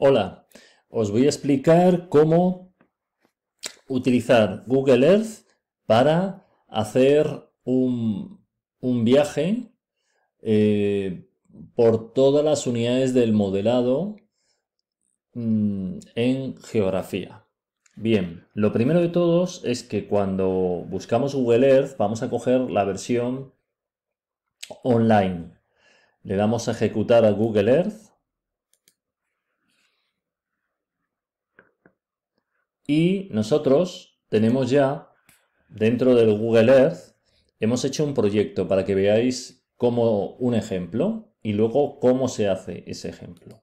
Hola, os voy a explicar cómo utilizar Google Earth para hacer un, viaje eh, por todas las unidades del modelado mm, en geografía. Bien, lo primero de todos es que cuando buscamos Google Earth vamos a coger la versión online. Le damos a ejecutar a Google Earth Y nosotros tenemos ya, dentro del Google Earth, hemos hecho un proyecto para que veáis como un ejemplo y luego cómo se hace ese ejemplo.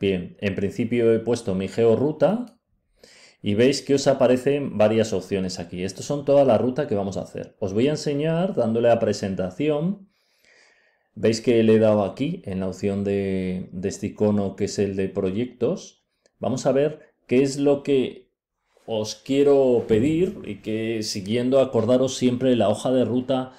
Bien, en principio he puesto mi ruta y veis que os aparecen varias opciones aquí. Estas son todas la ruta que vamos a hacer. Os voy a enseñar dándole a presentación. Veis que le he dado aquí en la opción de, de este icono que es el de proyectos. Vamos a ver qué es lo que os quiero pedir y que siguiendo acordaros siempre la hoja de ruta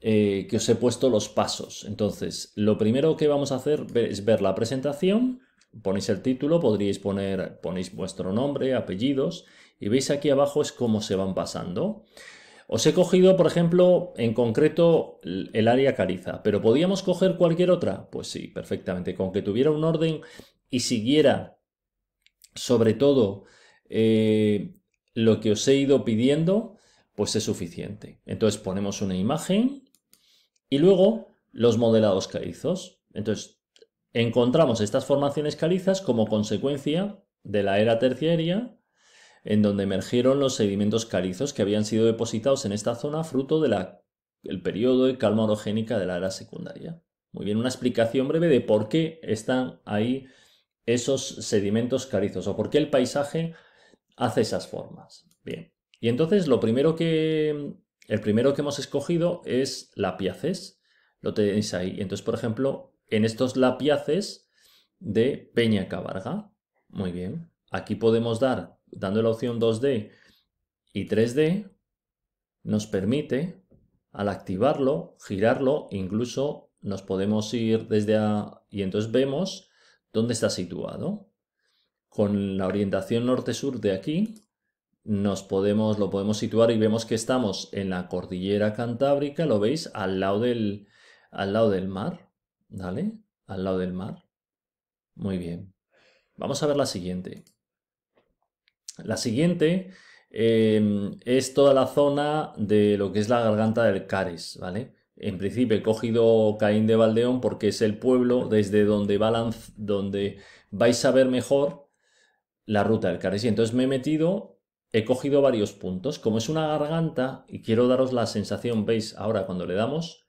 eh, que os he puesto los pasos. Entonces, lo primero que vamos a hacer es ver la presentación, ponéis el título, podríais poner, ponéis vuestro nombre, apellidos y veis aquí abajo es cómo se van pasando. Os he cogido, por ejemplo, en concreto el área cariza, pero ¿podíamos coger cualquier otra? Pues sí, perfectamente. Con que tuviera un orden y siguiera sobre todo eh, lo que os he ido pidiendo, pues es suficiente. Entonces ponemos una imagen y luego los modelados calizos. Entonces encontramos estas formaciones calizas como consecuencia de la era terciaria en donde emergieron los sedimentos calizos que habían sido depositados en esta zona fruto del periodo de calma orogénica de la era secundaria. Muy bien, una explicación breve de por qué están ahí esos sedimentos calizos, o por qué el paisaje hace esas formas. Bien, y entonces lo primero que, el primero que hemos escogido es lapiaces, lo tenéis ahí. Entonces, por ejemplo, en estos lapiaces de Peña Cabarga, muy bien, aquí podemos dar, dando la opción 2D y 3D, nos permite, al activarlo, girarlo, incluso nos podemos ir desde a... y entonces vemos ¿Dónde está situado? Con la orientación norte-sur de aquí, nos podemos, lo podemos situar y vemos que estamos en la cordillera cantábrica, lo veis, al lado del, al lado del mar, ¿vale? Al lado del mar. Muy bien. Vamos a ver la siguiente. La siguiente eh, es toda la zona de lo que es la garganta del Cares, ¿vale? en principio he cogido Caín de Valdeón porque es el pueblo desde donde, donde vais a ver mejor la ruta del Y Entonces me he metido, he cogido varios puntos. Como es una garganta y quiero daros la sensación, veis ahora cuando le damos,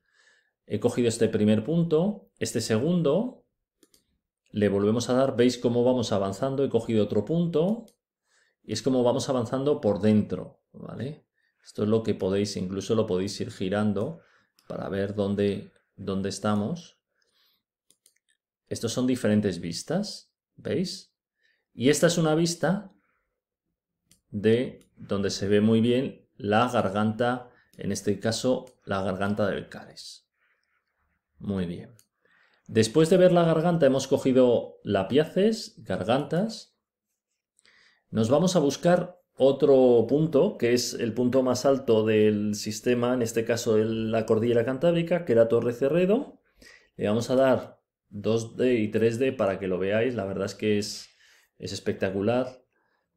he cogido este primer punto, este segundo, le volvemos a dar, veis cómo vamos avanzando, he cogido otro punto y es como vamos avanzando por dentro, ¿vale? Esto es lo que podéis, incluso lo podéis ir girando para ver dónde, dónde estamos. Estos son diferentes vistas, ¿veis? Y esta es una vista de donde se ve muy bien la garganta, en este caso la garganta del cáliz. Muy bien. Después de ver la garganta hemos cogido lapiaces, gargantas. Nos vamos a buscar otro punto, que es el punto más alto del sistema, en este caso de la cordillera cantábrica, que era Torre Cerredo. Le vamos a dar 2D y 3D para que lo veáis. La verdad es que es, espectacular.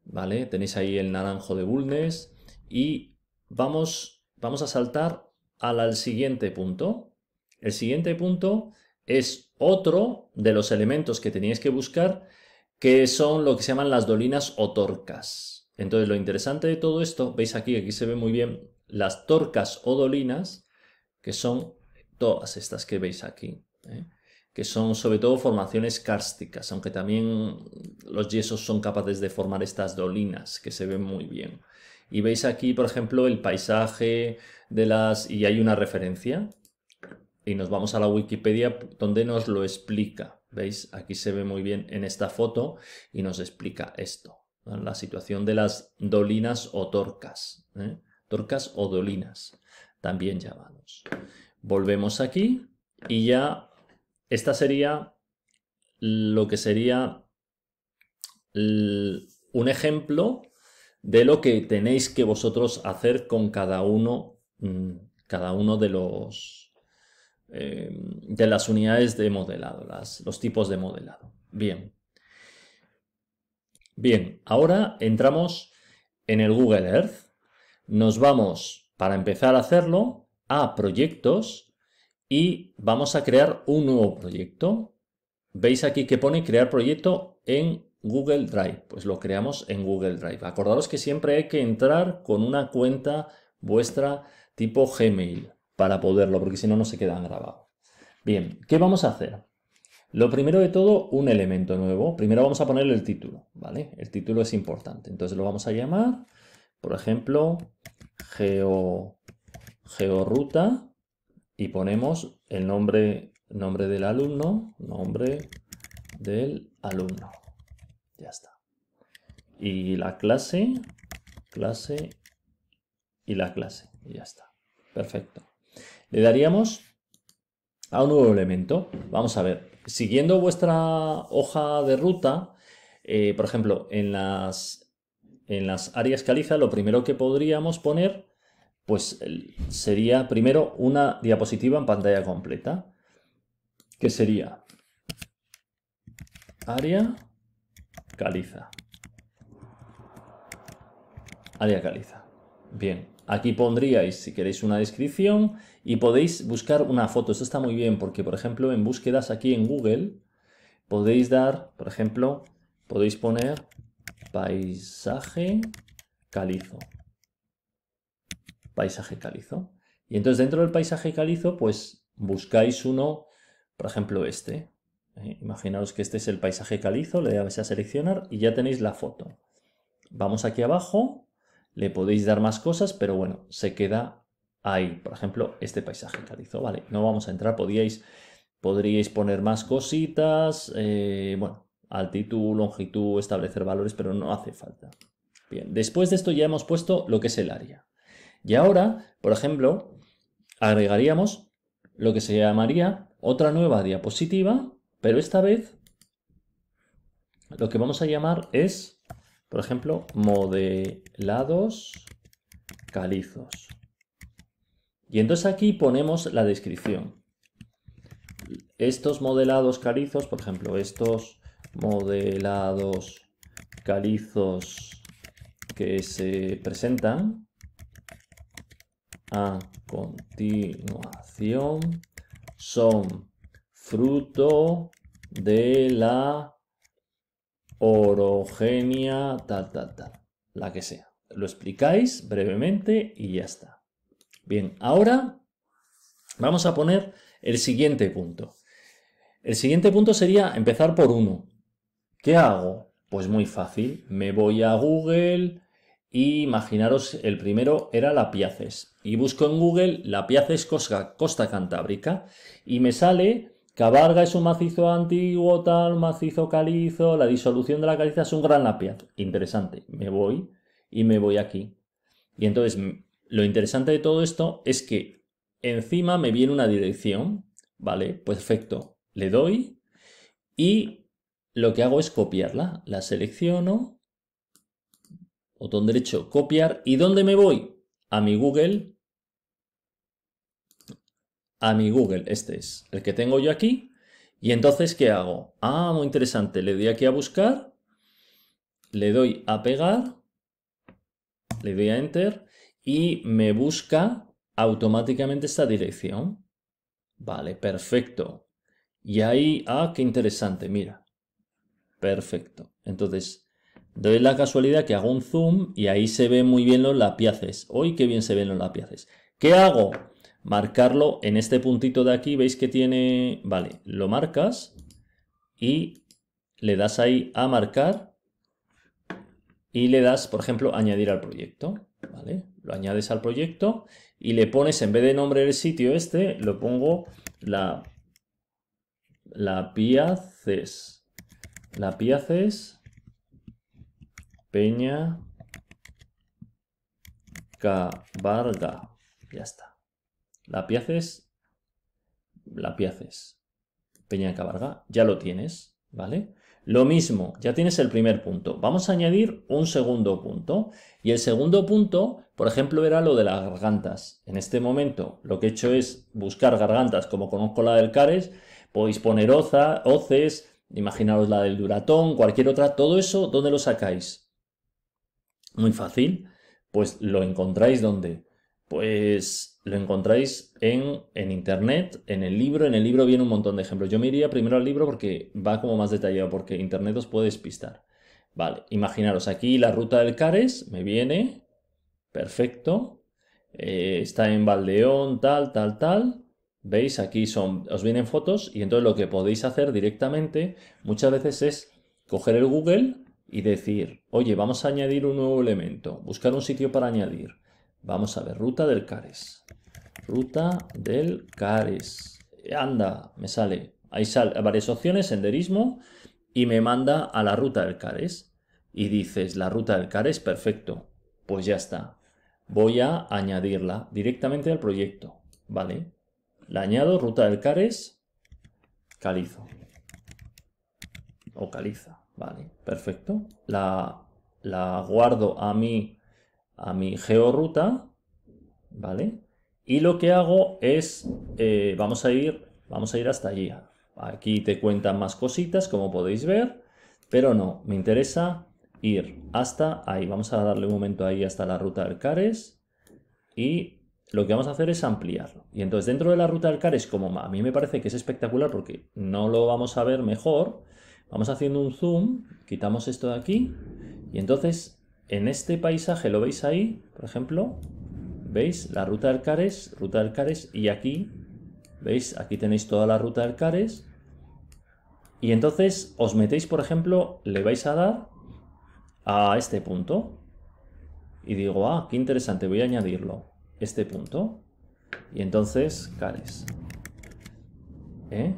¿Vale? Tenéis ahí el naranjo de Bulnes. Y vamos, vamos a saltar al, al siguiente punto. El siguiente punto es otro de los elementos que teníais que buscar, que son lo que se llaman las dolinas o torcas. Entonces lo interesante de todo esto, veis aquí, aquí se ve muy bien las torcas o dolinas, que son todas estas que veis aquí, ¿eh? que son sobre todo formaciones kársticas, aunque también los yesos son capaces de formar estas dolinas, que se ven muy bien. Y veis aquí, por ejemplo, el paisaje de las... y hay una referencia, y nos vamos a la Wikipedia donde nos lo explica. ¿Veis? Aquí se ve muy bien en esta foto y nos explica esto la situación de las dolinas o torcas, ¿eh? torcas o dolinas, también llamados. Volvemos aquí y ya esta sería lo que sería un ejemplo de lo que tenéis que vosotros hacer con cada uno, mm, cada uno de los eh, de las unidades de modelado, las, los tipos de modelado. Bien. Bien, ahora entramos en el Google Earth. Nos vamos, para empezar a hacerlo, a proyectos y vamos a crear un nuevo proyecto. Veis aquí que pone crear proyecto en Google Drive. Pues lo creamos en Google Drive. Acordaros que siempre hay que entrar con una cuenta vuestra tipo Gmail para poderlo, porque si no, no se queda grabado. Bien, ¿qué vamos a hacer? Lo primero de todo, un elemento nuevo. Primero vamos a ponerle el título, ¿vale? El título es importante. Entonces lo vamos a llamar, por ejemplo, geo, georuta y ponemos el nombre, nombre del alumno, nombre del alumno. Ya está. Y la clase, clase y la clase. ya está. Perfecto. Le daríamos a un nuevo elemento. Vamos a ver siguiendo vuestra hoja de ruta, eh, por ejemplo, en las, en las áreas caliza, lo primero que podríamos poner pues sería primero una diapositiva en pantalla completa, que sería área caliza. Área caliza. Bien. Aquí pondríais, si queréis, una descripción y podéis buscar una foto. Esto está muy bien porque, por ejemplo, en búsquedas aquí en Google podéis dar, por ejemplo, podéis poner paisaje calizo. Paisaje calizo. Y entonces dentro del paisaje calizo, pues buscáis uno, por ejemplo, este. Eh, imaginaos que este es el paisaje calizo, le dais a seleccionar y ya tenéis la foto. Vamos aquí abajo le podéis dar más cosas, pero bueno, se queda ahí. Por ejemplo, este paisaje calizo, ¿vale? No vamos a entrar, podíais, podríais poner más cositas, eh, bueno, altitud, longitud, establecer valores, pero no hace falta. Bien, después de esto ya hemos puesto lo que es el área. Y ahora, por ejemplo, agregaríamos lo que se llamaría otra nueva diapositiva, pero esta vez lo que vamos a llamar es por ejemplo, modelados calizos. Y entonces aquí ponemos la descripción. Estos modelados calizos, por ejemplo, estos modelados calizos que se presentan a continuación son fruto de la orogenia, tal, tal, tal, la que sea. Lo explicáis brevemente y ya está. Bien, ahora vamos a poner el siguiente punto. El siguiente punto sería empezar por uno. ¿Qué hago? Pues muy fácil. Me voy a Google y imaginaros el primero era la Piaces. Y busco en Google la Piaces Costa Cantábrica y me sale Cabarga es un macizo antiguo, tal, macizo calizo. La disolución de la caliza es un gran lápiz Interesante. Me voy y me voy aquí. Y entonces, lo interesante de todo esto es que encima me viene una dirección. Vale, perfecto. Le doy y lo que hago es copiarla. La selecciono, botón derecho, copiar. ¿Y dónde me voy? A mi Google a mi Google. Este es el que tengo yo aquí. Y entonces, ¿qué hago? Ah, muy interesante. Le doy aquí a buscar. Le doy a pegar. Le doy a enter. Y me busca automáticamente esta dirección. Vale, perfecto. Y ahí, ah, qué interesante, mira. Perfecto. Entonces, doy la casualidad que hago un zoom y ahí se ven muy bien los lapiaces. Hoy qué bien se ven los lapiaces. ¿Qué hago? marcarlo en este puntito de aquí, veis que tiene, vale, lo marcas y le das ahí a marcar y le das, por ejemplo, añadir al proyecto, ¿vale? Lo añades al proyecto y le pones, en vez de nombre del sitio este, lo pongo la, la piaces La piaces Peña Cabarga. Ya está. La la piaces, Peña Cabarga, ya lo tienes, ¿vale? Lo mismo, ya tienes el primer punto. Vamos a añadir un segundo punto. Y el segundo punto, por ejemplo, era lo de las gargantas. En este momento lo que he hecho es buscar gargantas, como conozco la del Cares, podéis poner oza, oces, imaginaros la del duratón, cualquier otra, todo eso, ¿dónde lo sacáis? Muy fácil, pues lo encontráis donde? Pues lo encontráis en, internet, en el libro. En el libro viene un montón de ejemplos. Yo me iría primero al libro porque va como más detallado, porque internet os puede despistar. Vale, imaginaros aquí la ruta del Cares, me viene, perfecto. Eh, está en Valdeón, tal, tal, tal. ¿Veis? Aquí son, os vienen fotos y entonces lo que podéis hacer directamente muchas veces es coger el Google y decir, oye, vamos a añadir un nuevo elemento, buscar un sitio para añadir. Vamos a ver, ruta del Cares. Ruta del Cares. Anda, me sale. Ahí sale varias opciones, senderismo, y me manda a la ruta del Cares. Y dices, la ruta del Cares, perfecto. Pues ya está. Voy a añadirla directamente al proyecto. Vale. La añado, ruta del Cares, calizo. O caliza. Vale, perfecto. La, la guardo a mí a mi georruta, ¿vale? Y lo que hago es, eh, vamos, a ir, vamos a ir hasta allí. Aquí te cuentan más cositas, como podéis ver, pero no, me interesa ir hasta ahí. Vamos a darle un momento ahí hasta la ruta del Cares y lo que vamos a hacer es ampliarlo. Y entonces dentro de la ruta del Cares, como a mí me parece que es espectacular porque no lo vamos a ver mejor, vamos haciendo un zoom, quitamos esto de aquí y entonces en este paisaje, ¿lo veis ahí? Por ejemplo, ¿veis? La ruta del Cares, ruta del Cares, y aquí, ¿veis? Aquí tenéis toda la ruta del Cares. Y entonces os metéis, por ejemplo, le vais a dar a este punto. Y digo, ah, qué interesante, voy a añadirlo. Este punto. Y entonces, Cares. ¿Eh?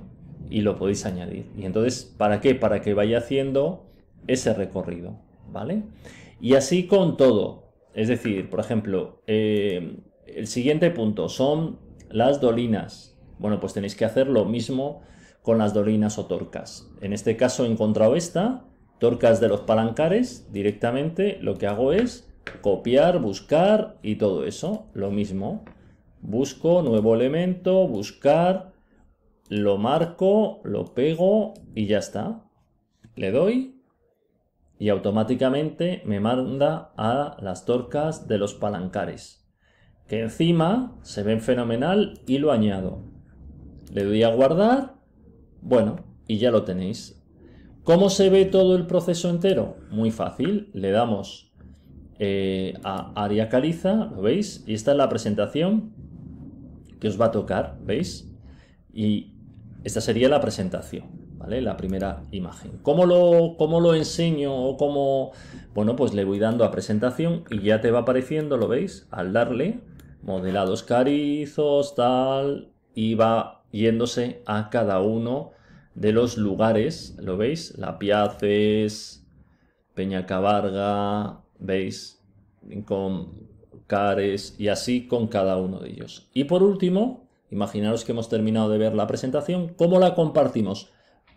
Y lo podéis añadir. Y entonces, ¿para qué? Para que vaya haciendo ese recorrido, ¿vale? Y así con todo. Es decir, por ejemplo, eh, el siguiente punto son las dolinas. Bueno, pues tenéis que hacer lo mismo con las dolinas o torcas. En este caso he encontrado esta, torcas de los palancares, directamente lo que hago es copiar, buscar y todo eso, lo mismo. Busco nuevo elemento, buscar, lo marco, lo pego y ya está. Le doy y automáticamente me manda a las torcas de los palancares, que encima se ven fenomenal y lo añado. Le doy a guardar, bueno, y ya lo tenéis. ¿Cómo se ve todo el proceso entero? Muy fácil, le damos eh, a área caliza, ¿lo veis? Y esta es la presentación que os va a tocar, ¿veis? Y esta sería la presentación. La primera imagen. ¿Cómo lo, lo enseño o cómo...? Bueno, pues le voy dando a presentación y ya te va apareciendo, ¿lo veis? Al darle modelados carizos, tal, y va yéndose a cada uno de los lugares, ¿lo veis? La Piaces, Peñacabarga, ¿veis? Con Cares y así con cada uno de ellos. Y por último, imaginaros que hemos terminado de ver la presentación, ¿cómo la compartimos?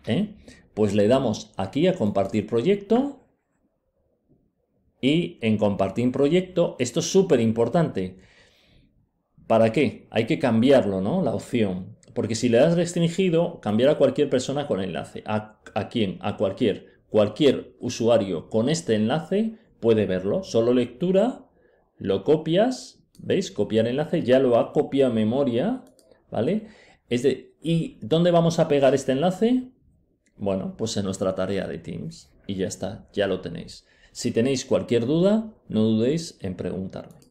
¿eh? Pues le damos aquí a compartir proyecto y en compartir proyecto, esto es súper importante. ¿Para qué? Hay que cambiarlo, ¿no? La opción. Porque si le das restringido, cambiar a cualquier persona con enlace. ¿A, quién? A cualquier. Cualquier usuario con este enlace puede verlo. Solo lectura, lo copias, ¿veis? Copiar enlace, ya lo ha copiado memoria, ¿vale? ¿Y dónde vamos a pegar este enlace? Bueno, pues en nuestra tarea de Teams. Y ya está, ya lo tenéis. Si tenéis cualquier duda, no dudéis en preguntarme.